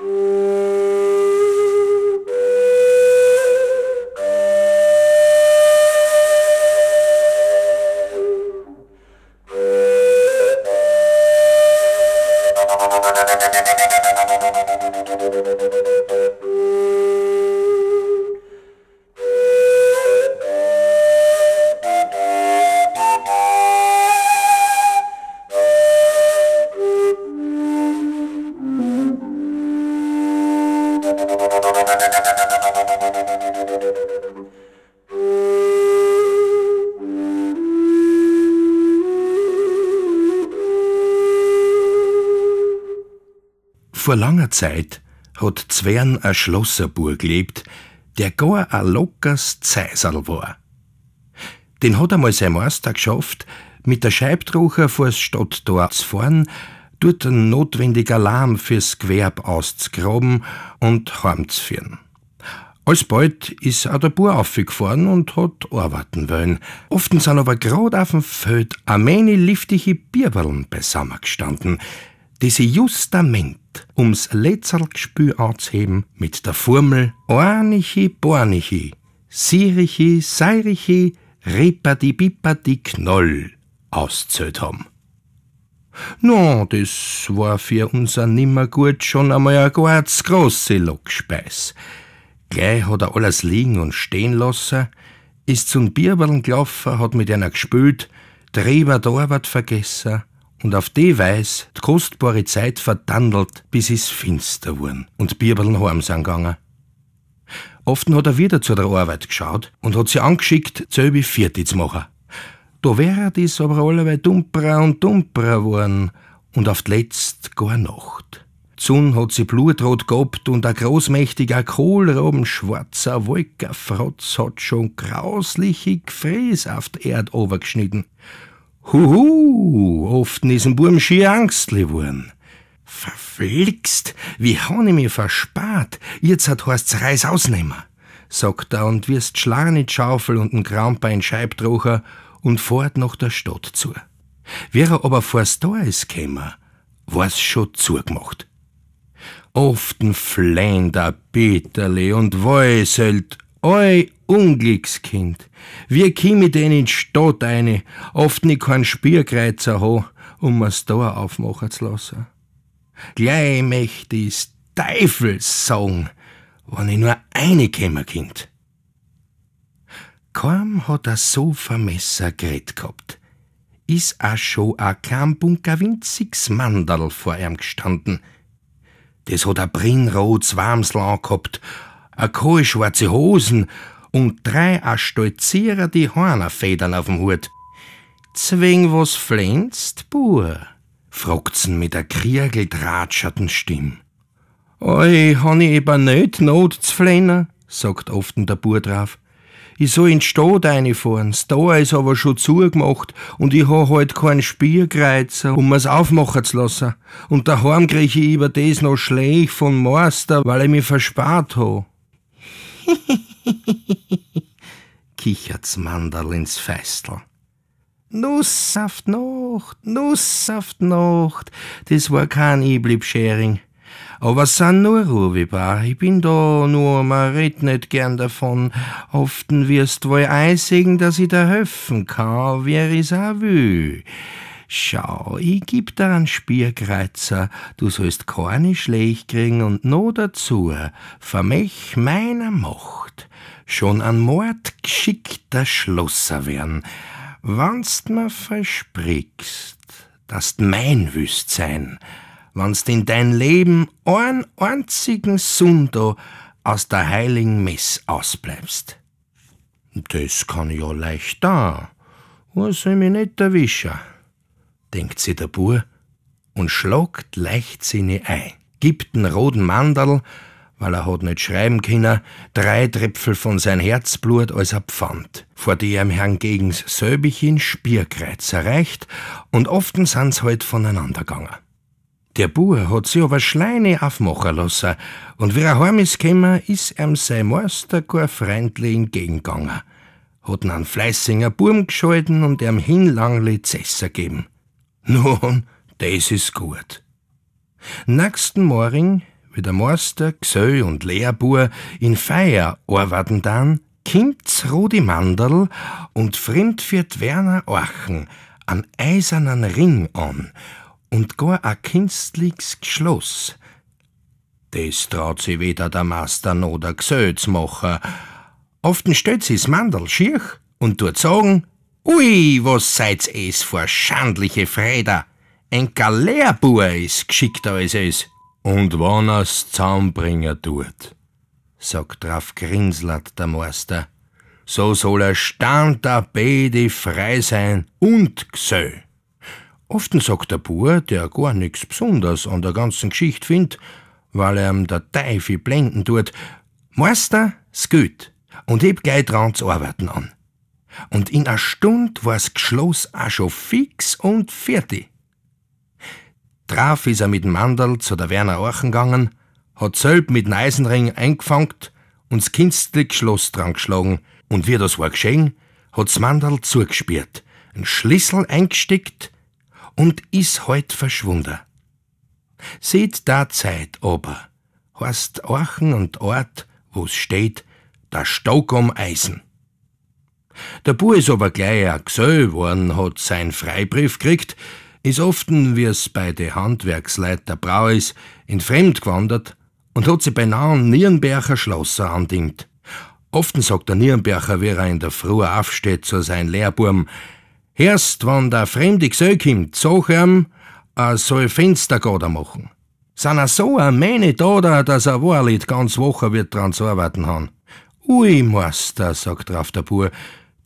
you Vor langer Zeit hat Zwern ein Schlosserburg gelebt, der gar ein lockers Zeiserl war. Den hat einmal sein Meister geschafft, mit der Scheibtrocher vors Stadttor zu fahren, dort ein notwendiger Alarm fürs Gewerb auszugraben und heimzuführen. Alsbald ist auch der Bub aufgefahren und hat arbeiten wollen. Oft sind aber gerade auf dem Feld armene liftige Bierballen beisammen gestanden – die sie justament ums Lezerlgspü anzuheben mit der Formel Ornichi, Bornichi, Sirichi, Seirichi, Ripperdi, Bipperdi, Knoll auszählt haben. No, das war für unser Nimmergut schon einmal eine ganz große Lockspeis. Gleich hat er alles liegen und stehen lassen, ist zum Bierballen gelaufen, hat mit einer gespült, Treber da wat vergessen, und auf die Weis die kostbare Zeit verdandelt, bis es finster wurden und Birbeln heim sind gegangen. Oft hat er wieder zu der Arbeit geschaut und hat sie angeschickt, selbe Vierte zu machen. Da wäre dies aber allerweil dumperer und dumperer worden und auf letzt gar Nacht. Zun hat sie blutrot gehabt und ein großmächtiger schwarzer Wolkerfrotz hat schon grausliche Gefräß auf die Erde geschnitten. Huhu, oft is ein Burm schier Angstli worden. Verflixt, wie han ich mir verspart, jetzt hat Horst's Reis ausnehmen, sagt er und wirst die Schaufel und n in Scheibtrocher und fährt nach der Stadt zu. er aber vor's da ist käme, war's schon zugemacht. Often flennt er bitterli und weiselt, halt Ei, Unglückskind, wie käme denn in die Stadt eine, oft ni keinen Spierkreuzer ha, um mir's da aufmachen zu lassen. Gleich möchte ich's Teufels sagen, wenn ich nur eine käme, Kind. Kaum hat er so vermesser geredet gehabt, is a scho a kein bunker winziges Mandal vor ihm gestanden. Das hat a brinnrotes Wamsl gehabt, a kahle schwarze Hosen und drei a stolzierer die Hornerfedern auf'm Hut. Zwing was flänzt, Buhr? fragt's mit a kriegeldratscherten Stimm. Ei, han ich eben nöt Not zu flennen, sagt often der Buhr drauf. Ich soll in die Stadt reinfahren, das Tor ist aber schon zugemacht und ich ha halt keinen Spierkreuzer, um mir's aufmachen zu lassen. Und daheim krieg ich über das noch schlecht von Meister, weil ich mich verspart ha. kichert's Mandel ins Feistel. Nusssaft Nacht, Nusssaft Nacht, das war kein Iblib-Schering. Aber san nur Rubibar, ich bin da nur, man red nicht gern davon. Hofften wirst wohl eisigen, dass ich da helfen kann, wer is auch will. Schau, ich gib dir einen Spierkreuzer, du sollst keine schlecht kriegen und no dazu, vermech meiner Macht, schon an Mord geschickter Schlosser werden, wannst mir versprichst, dass mein wüst sein, wannst in dein Leben einen einzigen Sundo aus der heiligen Mess ausbleibst. Das kann ja leicht da, was soll mich nicht erwischen denkt sie der Bur und schlagt leichtsinnig ein. Gibt den roten Mandel, weil er hat nicht schreiben können, drei Tröpfel von sein Herzblut als er pfand, vor die er im Herrn Gegens Söbichin Spierkreuz erreicht und often sind's halt voneinander gegangen. Der Bur hat sie aber Schleine aufmachen lassen, und wie er heim ist gekommen, ist ihm sein Meister gar freundlich entgegengegangen, hat ihn einen fleißigen Burm gescholten und ihm hinlangli Zesser geben. Nun, das ist gut. Nächsten Morgen, wie der Meister, Gsö und Lehrbuhr in Feier arbeiten dann, kimmt Rudi Mandel und fremd wird Werner Orchen an eisernen Ring an und gar a künstliches Geschloss. Das traut sie weder der Master noch der Gsö zu machen. Often stellt sie's Mandel schirch und tut sagen, Ui, was seid's es vor schandliche Freder? Ein Galerbuer is geschickter als es. Und wann er's Zaumbringer tut, sagt drauf grinslert der Meister, so soll er stand der Bede frei sein und gsö. Often sagt der Bur, der gar nix Besonders an der ganzen Geschichte findet, weil er ihm der Teufel blenden tut, Meister, s gut, und heb gleich dran zu arbeiten an und in a Stund war's Geschloss a schon fix und fertig. Drauf is er mit dem Mandel zu der Werner Orchen gegangen, hat selb mit dem Eisenring eingefangt und das Kindstli Schloss dran geschlagen und wie das war geschehen, hat's Mandel zugespürt, einen Schlüssel eingesteckt und is heut verschwunden. Seht da Zeit aber, heißt Orchen und Ort, wo's steht, der Stock um Eisen. Der Bu ist aber gleich ein Gsell worden, hat seinen Freibrief gekriegt, ist often, wie es bei den Handwerksleuten der Brau ist, in Fremd gewandert und hat sich beinahe Nierenberger Schlosser andingt. Often sagt der Nierenberger, wie er in der Früh aufsteht zu sein Lehrburm, Erst wann der fremde Gsell kommt, sag ihm, er soll Fenstergader machen. Sind er so ein Mähne da, dass er wahrlich ganz Woche wird dran zu arbeiten haben. Ui, Meister, sagt drauf der Bur,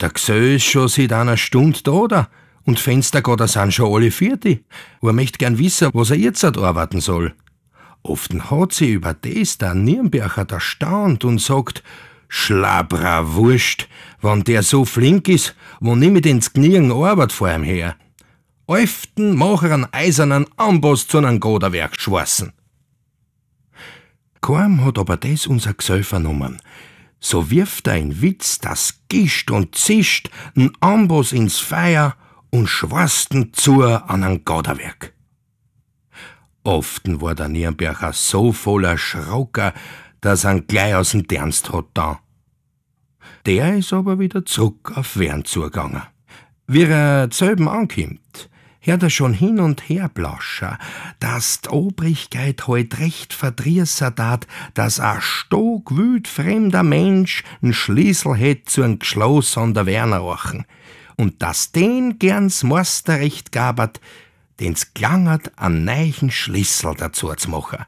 der Gsö ist schon seit einer Stunde da, oder? Und Fenster geht er sind schon alle vierte. Er möchte gern wissen, was er jetzt arbeiten soll. Often hat sie über das der Nürnberger erstaunt und sagt, Schlabra Wurst, wenn der so flink ist, wo nimm ich ins Knien Arbeit vor ihm her. Öften mach er einen eisernen Amboss zu einem Goderwerk schwassen. Kaum hat aber das unser Gsö vernommen so wirft er ein Witz, das gischt und zischt, n Amboss ins Feuer und schwarsten zu an ein Goderwerk. Often war der Nürnberger so voller Schrocker, dass ihn gleich aus dem Dernst hat da. Der ist aber wieder zurück auf Wern zugegangen. Wie er selben ankommt, hör da schon hin und her blauscher, dass d'Obrigkeit heut recht verdrießer hat, dass a stokwüt fremder Mensch n Schlüssel hätt zu n Geschloss an der Wernerachen und dass den gerns Meisterrecht gabert, den's klangert an neichen Schlüssel dazu zu machen.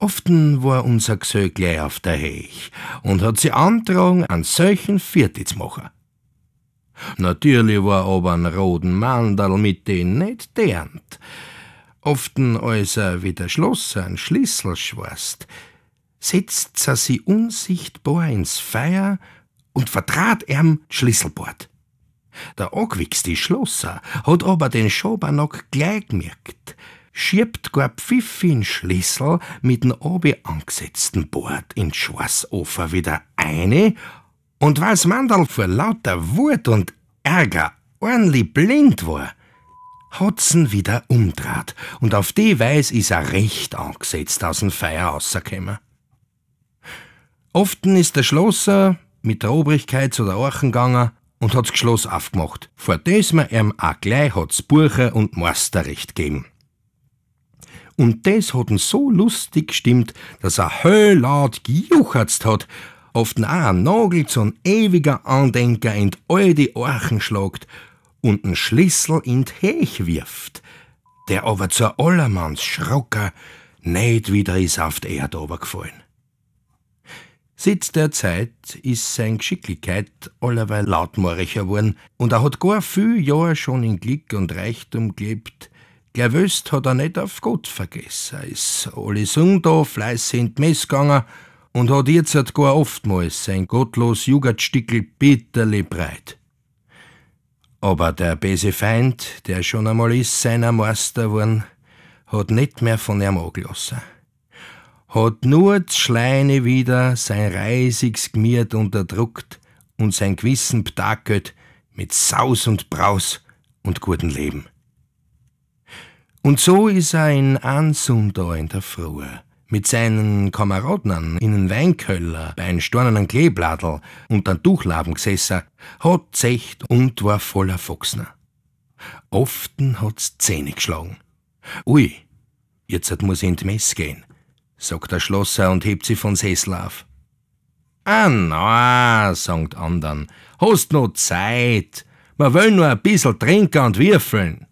Often war unser Gsögli auf der Hech und hat sie antragen, an solchen Viertel zu machen. Natürlich war aber ein roten Mandel mit den nicht dernt. Often, als er wieder Schloss an Schlüssel schwarst, setzt er sie unsichtbar ins Feuer und vertrat erm Schlüsselbord. Der angwichste Schlosser hat aber den Schobernock gleich gemerkt, schiebt gar Pfiff in Schlüssel mit dem obi angesetzten Bord ins Schwarzofer wieder eine und weil's Mandel vor lauter Wut und Ärger ordentlich blind war, hat's wieder umdraht und auf die Weise ist er recht angesetzt aus dem Feier rausgekommen. Often ist der Schlosser mit der Obrigkeit zu der Orchen gegangen und hat's Geschloss aufgemacht, vor das man ihm auch gleich hat's Buche und Meisterrecht gegeben. Und das hat ihn so lustig gestimmt, dass er hölllaut gejuchzt hat auf den einen Nagel zu ein ewiger Andenker in all die Orchen schlagt und einen Schlüssel in d Hech wirft, der aber zur Allermanns Schrocker nicht wieder is auf die Erde obergefallen. Sitz der Zeit ist sein Geschicklichkeit allerweil lautmoricher worden und er hat gar viel Jahr schon in Glück und Reichtum gelebt. Gleichwöst hat er nicht auf Gott vergessen, er ist alle Sonntag fleißig in die Mess gegangen und hat jetzt halt gar oftmals sein gottlos Jugendstickel bitterli breit. Aber der böse Feind, der schon einmal ist seiner Meister worden, hat nicht mehr von ihm angelassen. Hat nur Schleine wieder sein reisiges Gmiert unterdruckt und sein Gewissen betackelt mit Saus und Braus und gutem Leben. Und so ist er in Ansum da in der Frühe mit seinen Kameradnern in den Weinköller bei einem stornenen Kleebladel und einem Tuchlaben gesessen, hat zecht und war voller Fuchsner. Often hat's Zähne geschlagen. Ui, jetzt muss ich in die Mess gehen, sagt der Schlosser und hebt sie von Sessel auf. Ah, na, sagt andern, hast noch Zeit. Wir wollen nur ein bisschen trinken und würfeln.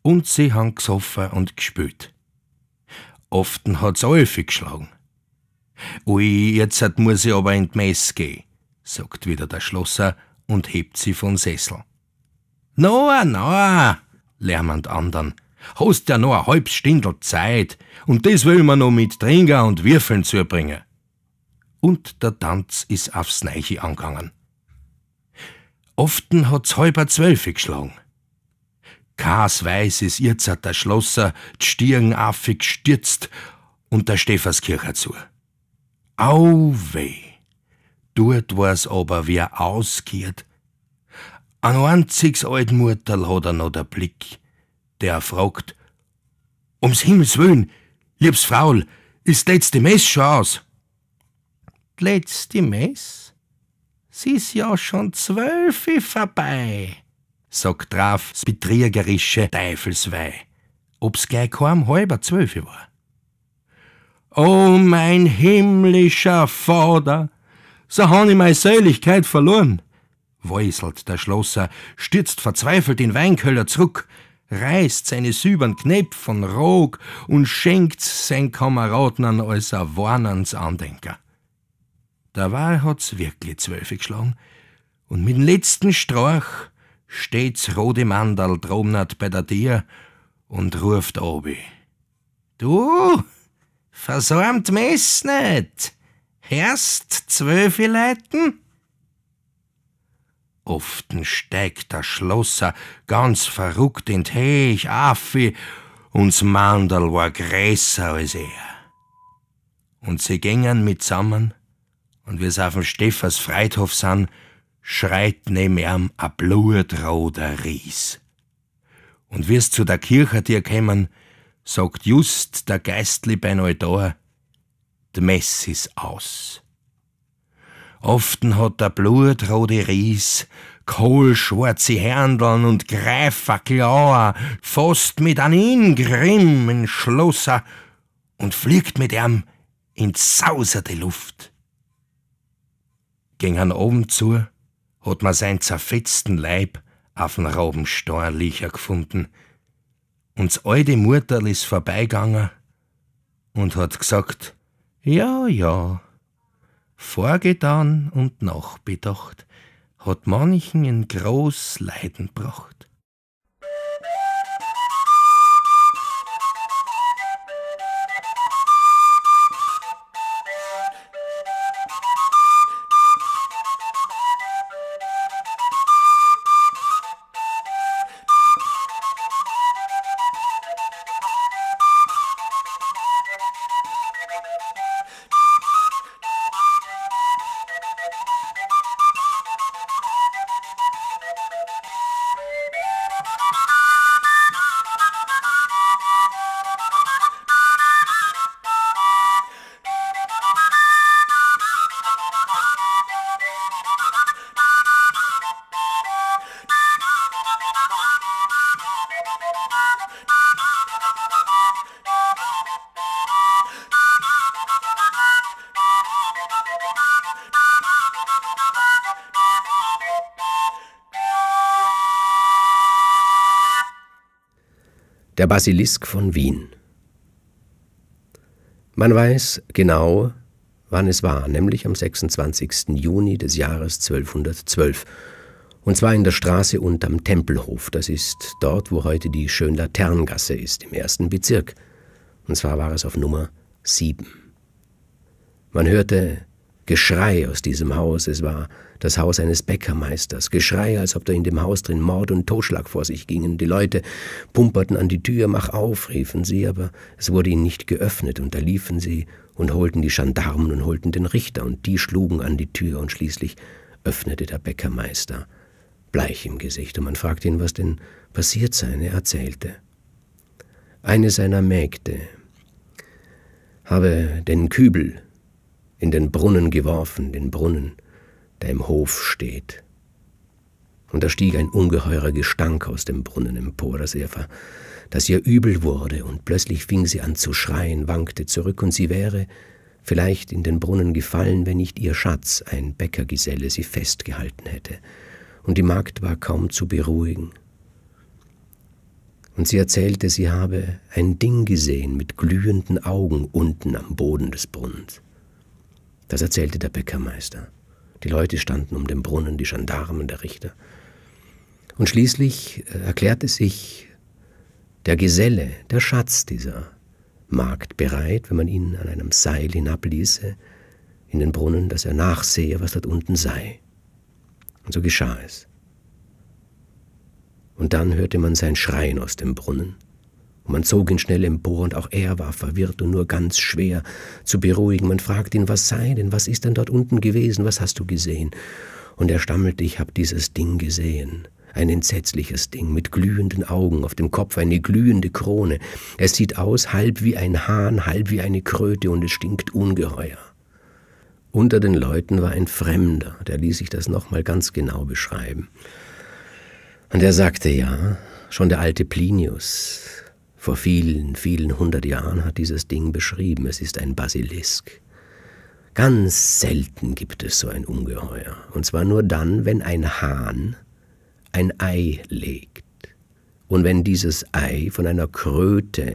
Und sie haben gesoffen und gespült. Often hat's Elfi geschlagen. Ui, jetzt hat muss ich aber in die Mess gehen, sagt wieder der Schlosser und hebt sie von Sessel. Na, no, lärmend andern. Hast ja noch ein halbes Stindel Zeit und das will man noch mit Trinker und Würfeln zubringen. Und der Tanz ist aufs Neiche angegangen. Often hat's halber zwölf geschlagen. Kas weiß ist jetzt der Schlosser affig stürzt und der Stephanskircher zu. Au weh! Dort war's aber wie er ausgiert. An einziges alten Mutterl hat er noch der Blick, der fragt, ums Himmels Willen, liebs Fraul, ist letzte Mess schon aus? Letzte Mess? Sie ist ja schon zwölf vorbei sagt Graf das betriegerische Teufelsweih, ob's gleich kaum halber zwölf war. O mein himmlischer Vater, so han ich meine Seligkeit verloren, weiselt der Schlosser, stürzt verzweifelt in Weinköller zurück, reißt seine sübern Knäpp von Rog und schenkt sein Kameraden als ein warnens Andenker. Der Wahl hat's wirklich zwölf geschlagen und mit dem letzten Strauch steht's rote Mandal dromnat bei der Tier und ruft obi. Du, versäumt mich's nicht. Herst zwölfi Leuten? Often steigt der Schlosser ganz verrückt in Teich affi und's Mandal war größer als er. Und sie gingen mitsammen, und wir safen Steffers Freithof san, schreit neben ihm a blutroder Ries. Und wirst zu der Kirche dir kämen, sagt just der Geistli beim Altar, d' Mess is aus. Often hat der blutrode Ries kohlschwarze Händeln und Greiferklauer, fast mit an Ingrimm in Schlosser und fliegt mit ihm in sauserte Luft. Ging an oben zu, hat man sein zerfetzten Leib auf'n Raubenstorn liecher gefunden. Und's alte Mutterl ist vorbeigegangen und hat gesagt, ja, ja, vorgetan und nachbedacht, hat manchen in groß Leiden bracht. der Basilisk von Wien. Man weiß genau, wann es war, nämlich am 26. Juni des Jahres 1212, und zwar in der Straße unterm Tempelhof, das ist dort, wo heute die Schönlaterngasse ist, im ersten Bezirk, und zwar war es auf Nummer 7. Man hörte Geschrei aus diesem Haus, es war das Haus eines Bäckermeisters, Geschrei, als ob da in dem Haus drin Mord und Totschlag vor sich gingen. Die Leute pumperten an die Tür, mach auf, riefen sie, aber es wurde ihnen nicht geöffnet, und da liefen sie und holten die Gendarmen und holten den Richter, und die schlugen an die Tür, und schließlich öffnete der Bäckermeister, bleich im Gesicht, und man fragte ihn, was denn passiert sei, er erzählte. Eine seiner Mägde habe den Kübel in den Brunnen geworfen, den Brunnen, der im Hof steht. Und da stieg ein ungeheurer Gestank aus dem Brunnen empor, dass er ver, dass ihr übel wurde, und plötzlich fing sie an zu schreien, wankte zurück, und sie wäre vielleicht in den Brunnen gefallen, wenn nicht ihr Schatz, ein Bäckergeselle, sie festgehalten hätte, und die Magd war kaum zu beruhigen. Und sie erzählte, sie habe ein Ding gesehen mit glühenden Augen unten am Boden des Brunnens. Das erzählte der Bäckermeister. Die Leute standen um den Brunnen, die Gendarmen, der Richter. Und schließlich äh, erklärte sich der Geselle, der Schatz dieser Magd bereit, wenn man ihn an einem Seil hinabließe, in den Brunnen, dass er nachsehe, was dort unten sei. Und so geschah es. Und dann hörte man sein Schreien aus dem Brunnen. Man zog ihn schnell empor, und auch er war verwirrt und nur ganz schwer zu beruhigen. Man fragte ihn, was sei denn, was ist denn dort unten gewesen, was hast du gesehen? Und er stammelte, ich habe dieses Ding gesehen. Ein entsetzliches Ding mit glühenden Augen, auf dem Kopf eine glühende Krone. Es sieht aus halb wie ein Hahn, halb wie eine Kröte und es stinkt ungeheuer. Unter den Leuten war ein Fremder, der ließ sich das nochmal ganz genau beschreiben. Und er sagte ja, schon der alte Plinius, vor vielen, vielen hundert Jahren hat dieses Ding beschrieben, es ist ein Basilisk. Ganz selten gibt es so ein Ungeheuer, und zwar nur dann, wenn ein Hahn ein Ei legt und wenn dieses Ei von einer Kröte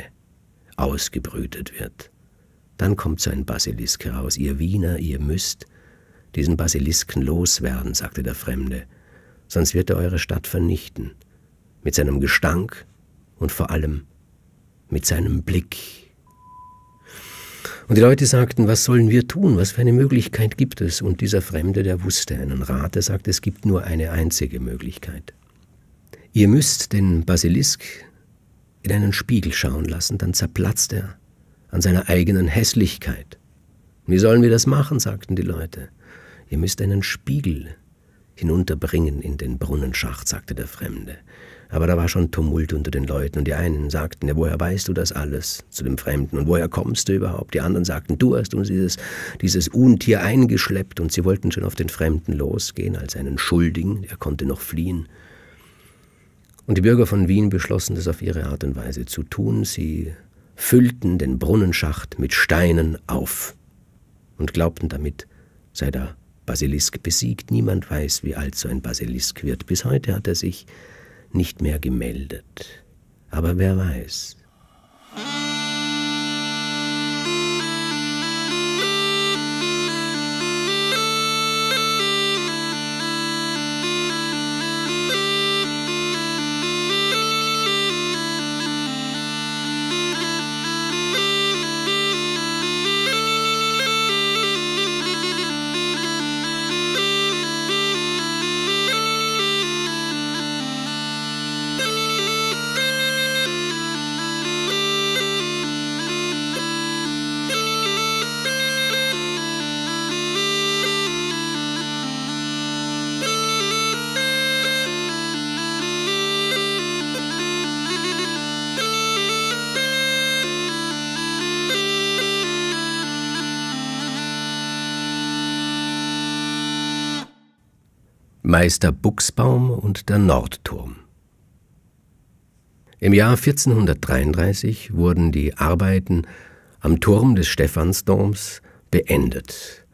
ausgebrütet wird. Dann kommt so ein Basilisk heraus. Ihr Wiener, ihr müsst diesen Basilisken loswerden, sagte der Fremde, sonst wird er eure Stadt vernichten, mit seinem Gestank und vor allem mit seinem Blick. Und die Leute sagten, was sollen wir tun? Was für eine Möglichkeit gibt es? Und dieser Fremde, der wusste einen Rat, der sagte, es gibt nur eine einzige Möglichkeit. Ihr müsst den Basilisk in einen Spiegel schauen lassen, dann zerplatzt er an seiner eigenen Hässlichkeit. Wie sollen wir das machen? sagten die Leute. Ihr müsst einen Spiegel hinunterbringen in den Brunnenschacht, sagte der Fremde. Aber da war schon Tumult unter den Leuten und die einen sagten, ja, woher weißt du das alles zu dem Fremden und woher kommst du überhaupt? Die anderen sagten, du hast uns dieses, dieses Untier eingeschleppt und sie wollten schon auf den Fremden losgehen als einen Schuldigen, der konnte noch fliehen. Und die Bürger von Wien beschlossen, das auf ihre Art und Weise zu tun. Sie füllten den Brunnenschacht mit Steinen auf und glaubten damit, sei der Basilisk besiegt. Niemand weiß, wie alt so ein Basilisk wird. Bis heute hat er sich nicht mehr gemeldet. Aber wer weiß. Meister Buchsbaum und der Nordturm. Im Jahr 1433 wurden die Arbeiten am Turm des Stephansdoms beendet.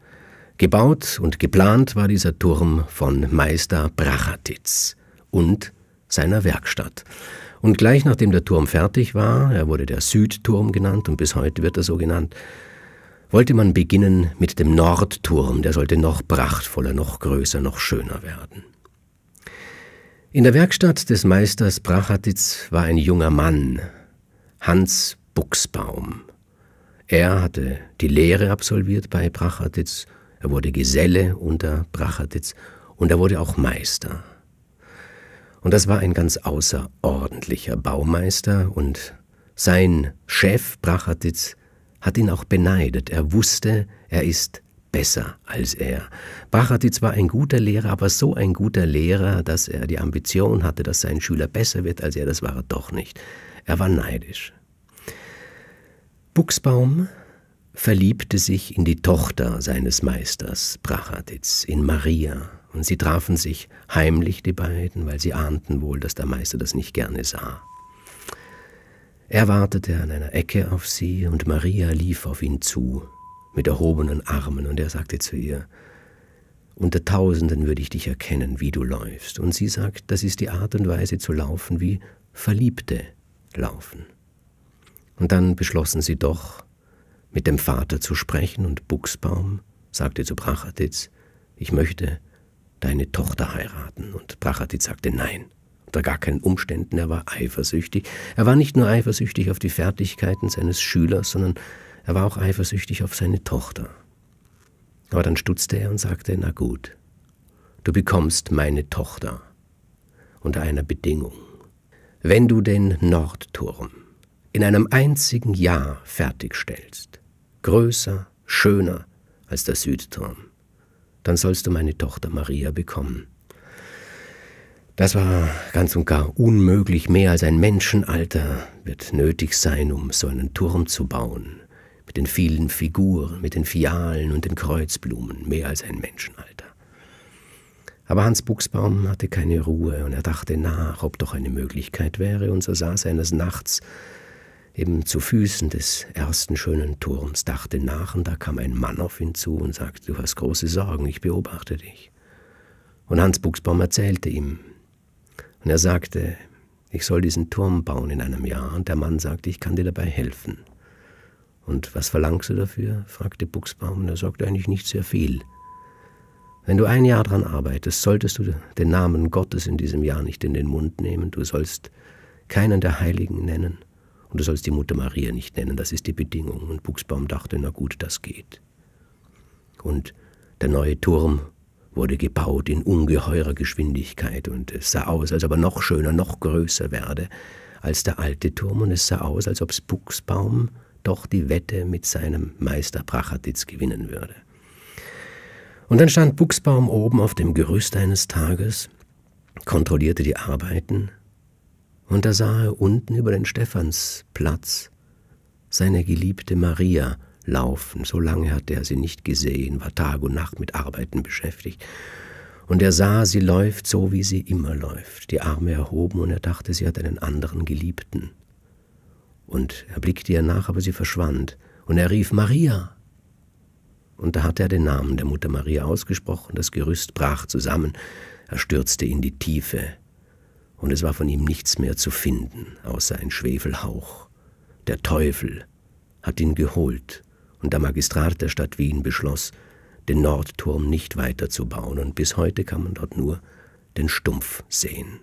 Gebaut und geplant war dieser Turm von Meister Brachatitz und seiner Werkstatt. Und gleich nachdem der Turm fertig war, er wurde der Südturm genannt und bis heute wird er so genannt, wollte man beginnen mit dem Nordturm, der sollte noch prachtvoller, noch größer, noch schöner werden. In der Werkstatt des Meisters Prachatitz war ein junger Mann, Hans Buchsbaum. Er hatte die Lehre absolviert bei Prachatitz, er wurde Geselle unter Prachatitz und er wurde auch Meister. Und das war ein ganz außerordentlicher Baumeister und sein Chef Prachatitz hat ihn auch beneidet. Er wusste, er ist besser als er. Barati zwar ein guter Lehrer, aber so ein guter Lehrer, dass er die Ambition hatte, dass sein Schüler besser wird als er, das war er doch nicht. Er war neidisch. Buchsbaum verliebte sich in die Tochter seines Meisters Brachatitz, in Maria, und sie trafen sich heimlich die beiden, weil sie ahnten wohl, dass der Meister das nicht gerne sah. Er wartete an einer Ecke auf sie und Maria lief auf ihn zu, mit erhobenen Armen, und er sagte zu ihr, unter Tausenden würde ich dich erkennen, wie du läufst. Und sie sagt, das ist die Art und Weise zu laufen, wie Verliebte laufen. Und dann beschlossen sie doch, mit dem Vater zu sprechen, und Buchsbaum sagte zu Brachatitz, ich möchte deine Tochter heiraten. Und Brachatitz sagte, nein, unter gar keinen Umständen, er war eifersüchtig. Er war nicht nur eifersüchtig auf die Fertigkeiten seines Schülers, sondern er war auch eifersüchtig auf seine Tochter. Aber dann stutzte er und sagte, na gut, du bekommst meine Tochter unter einer Bedingung. Wenn du den Nordturm in einem einzigen Jahr fertigstellst, größer, schöner als der Südturm, dann sollst du meine Tochter Maria bekommen. Das war ganz und gar unmöglich. Mehr als ein Menschenalter wird nötig sein, um so einen Turm zu bauen. Mit den vielen Figuren, mit den Fialen und den Kreuzblumen. Mehr als ein Menschenalter. Aber Hans Buchsbaum hatte keine Ruhe und er dachte nach, ob doch eine Möglichkeit wäre, und so saß er eines Nachts eben zu Füßen des ersten schönen Turms, dachte nach, und da kam ein Mann auf ihn zu und sagte, du hast große Sorgen, ich beobachte dich. Und Hans Buchsbaum erzählte ihm, und er sagte, ich soll diesen Turm bauen in einem Jahr. Und der Mann sagte, ich kann dir dabei helfen. Und was verlangst du dafür? fragte Buchsbaum. Und er sagte eigentlich nicht sehr viel. Wenn du ein Jahr daran arbeitest, solltest du den Namen Gottes in diesem Jahr nicht in den Mund nehmen. Du sollst keinen der Heiligen nennen. Und du sollst die Mutter Maria nicht nennen. Das ist die Bedingung. Und Buchsbaum dachte, na gut, das geht. Und der neue Turm wurde gebaut in ungeheurer Geschwindigkeit und es sah aus, als ob er noch schöner, noch größer werde als der alte Turm und es sah aus, als ob Buchsbaum doch die Wette mit seinem Meister Prachatitz gewinnen würde. Und dann stand Buchsbaum oben auf dem Gerüst eines Tages, kontrollierte die Arbeiten und da sah er unten über den Stephansplatz seine geliebte Maria, laufen. So lange hatte er sie nicht gesehen, war Tag und Nacht mit Arbeiten beschäftigt. Und er sah, sie läuft so, wie sie immer läuft, die Arme erhoben, und er dachte, sie hat einen anderen Geliebten. Und er blickte ihr nach, aber sie verschwand, und er rief Maria. Und da hatte er den Namen der Mutter Maria ausgesprochen, das Gerüst brach zusammen, er stürzte in die Tiefe, und es war von ihm nichts mehr zu finden, außer ein Schwefelhauch. Der Teufel hat ihn geholt und der Magistrat der Stadt Wien beschloss, den Nordturm nicht weiterzubauen und bis heute kann man dort nur den Stumpf sehen.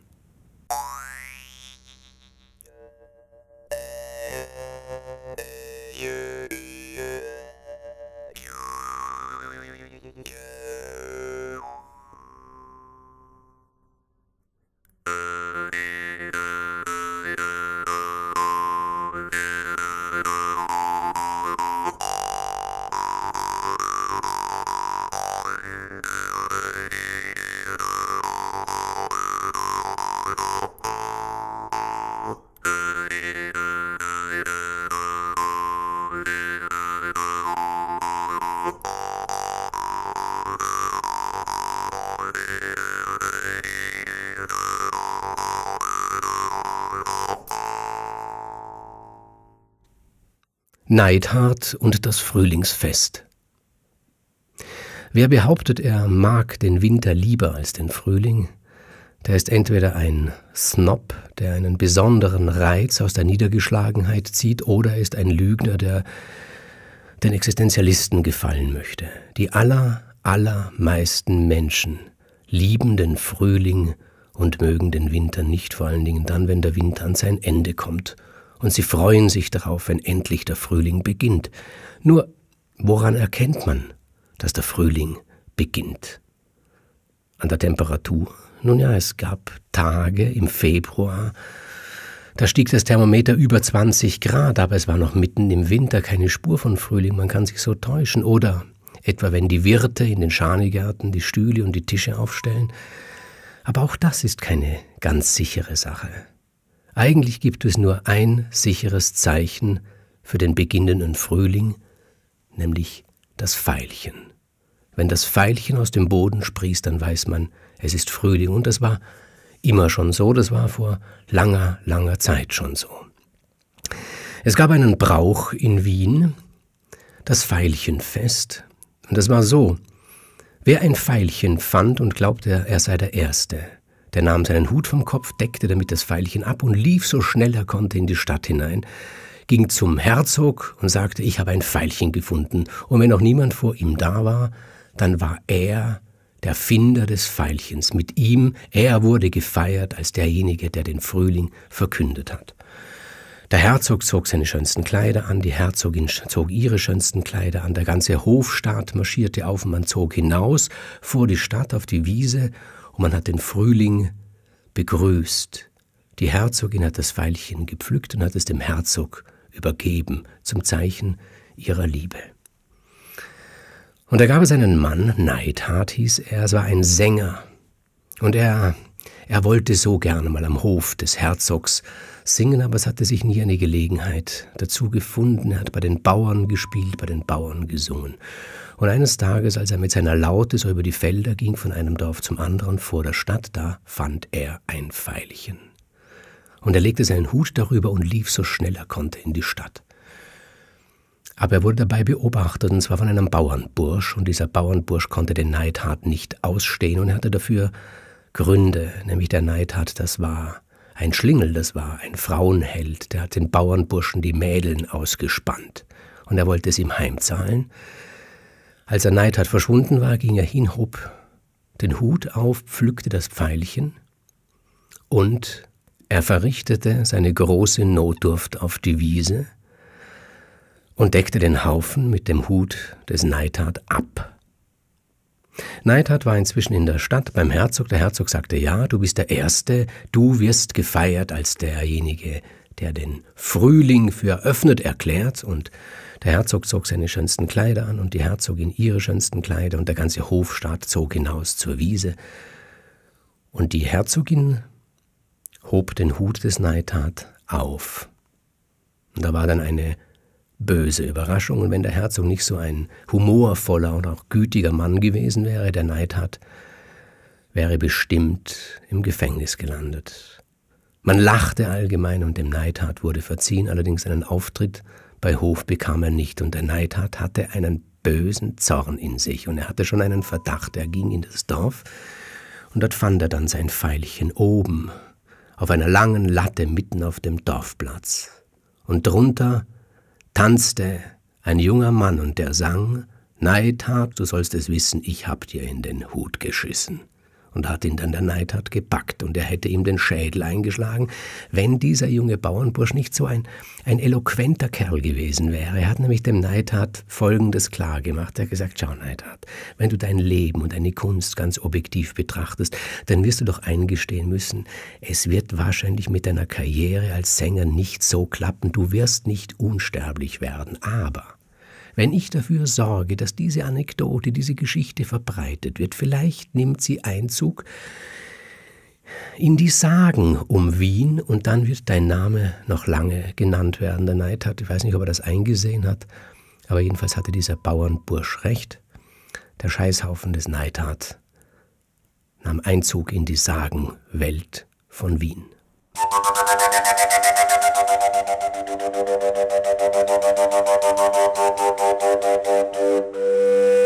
Neidhart und das Frühlingsfest. Wer behauptet, er mag den Winter lieber als den Frühling, der ist entweder ein Snob, der einen besonderen Reiz aus der Niedergeschlagenheit zieht, oder ist ein Lügner, der den Existenzialisten gefallen möchte. Die aller, allermeisten Menschen lieben den Frühling und mögen den Winter nicht, vor allen Dingen dann, wenn der Winter an sein Ende kommt und sie freuen sich darauf, wenn endlich der Frühling beginnt. Nur woran erkennt man, dass der Frühling beginnt? An der Temperatur? Nun ja, es gab Tage im Februar, da stieg das Thermometer über 20 Grad, aber es war noch mitten im Winter, keine Spur von Frühling, man kann sich so täuschen. Oder etwa wenn die Wirte in den Schanigärten die Stühle und die Tische aufstellen. Aber auch das ist keine ganz sichere Sache. Eigentlich gibt es nur ein sicheres Zeichen für den beginnenden Frühling, nämlich das Veilchen. Wenn das Veilchen aus dem Boden sprießt, dann weiß man, es ist Frühling und das war immer schon so, das war vor langer, langer Zeit schon so. Es gab einen Brauch in Wien, das Veilchenfest, und das war so, wer ein Veilchen fand und glaubte, er sei der Erste, der nahm seinen Hut vom Kopf, deckte damit das Veilchen ab und lief so schnell er konnte in die Stadt hinein, ging zum Herzog und sagte, ich habe ein Veilchen gefunden, und wenn noch niemand vor ihm da war, dann war er der Finder des Veilchens. Mit ihm, er wurde gefeiert als derjenige, der den Frühling verkündet hat. Der Herzog zog seine schönsten Kleider an, die Herzogin zog ihre schönsten Kleider an, der ganze Hofstaat marschierte auf und man zog hinaus vor die Stadt auf die Wiese man hat den Frühling begrüßt. Die Herzogin hat das Veilchen gepflückt und hat es dem Herzog übergeben zum Zeichen ihrer Liebe. Und da gab es einen Mann, Neidhart hieß er, es war ein Sänger. Und er, er wollte so gerne mal am Hof des Herzogs singen, aber es hatte sich nie eine Gelegenheit dazu gefunden. Er hat bei den Bauern gespielt, bei den Bauern gesungen. Und eines Tages, als er mit seiner Laute so über die Felder ging von einem Dorf zum anderen vor der Stadt, da fand er ein Veilchen. Und er legte seinen Hut darüber und lief so schnell er konnte in die Stadt. Aber er wurde dabei beobachtet, und zwar von einem Bauernbursch, und dieser Bauernbursch konnte den Neidhart nicht ausstehen, und er hatte dafür Gründe, nämlich der Neidhart, das war ein Schlingel, das war ein Frauenheld, der hat den Bauernburschen die Mädeln ausgespannt, und er wollte es ihm heimzahlen, als er Neidhardt verschwunden war, ging er hin, hob den Hut auf, pflückte das Pfeilchen und er verrichtete seine große Notdurft auf die Wiese und deckte den Haufen mit dem Hut des Neidhardt ab. Neidhardt war inzwischen in der Stadt beim Herzog. Der Herzog sagte, ja, du bist der Erste, du wirst gefeiert als derjenige, der den Frühling für eröffnet erklärt und der Herzog zog seine schönsten Kleider an und die Herzogin ihre schönsten Kleider und der ganze Hofstaat zog hinaus zur Wiese. Und die Herzogin hob den Hut des Neidhart auf. Und da war dann eine böse Überraschung, und wenn der Herzog nicht so ein humorvoller und auch gütiger Mann gewesen wäre, der Neidhart, wäre bestimmt im Gefängnis gelandet. Man lachte allgemein und dem Neidhart wurde verziehen, allerdings einen Auftritt bei Hof bekam er nicht, und der Neidhardt hatte einen bösen Zorn in sich, und er hatte schon einen Verdacht, er ging in das Dorf, und dort fand er dann sein Pfeilchen oben, auf einer langen Latte mitten auf dem Dorfplatz. Und drunter tanzte ein junger Mann, und der sang, Neidhardt, du sollst es wissen, ich hab dir in den Hut geschissen und hat ihn dann der Neidhardt gepackt und er hätte ihm den Schädel eingeschlagen, wenn dieser junge Bauernbursch nicht so ein, ein eloquenter Kerl gewesen wäre. Er hat nämlich dem Neidhardt Folgendes klar gemacht. Er hat gesagt, schau Neidhardt, wenn du dein Leben und deine Kunst ganz objektiv betrachtest, dann wirst du doch eingestehen müssen, es wird wahrscheinlich mit deiner Karriere als Sänger nicht so klappen, du wirst nicht unsterblich werden, aber wenn ich dafür sorge, dass diese Anekdote, diese Geschichte verbreitet wird, vielleicht nimmt sie Einzug in die Sagen um Wien und dann wird dein Name noch lange genannt werden. Der Neid hat, ich weiß nicht, ob er das eingesehen hat, aber jedenfalls hatte dieser Bauernbursch recht. Der Scheißhaufen des Neidhardt nahm Einzug in die Sagenwelt von Wien. Thank you.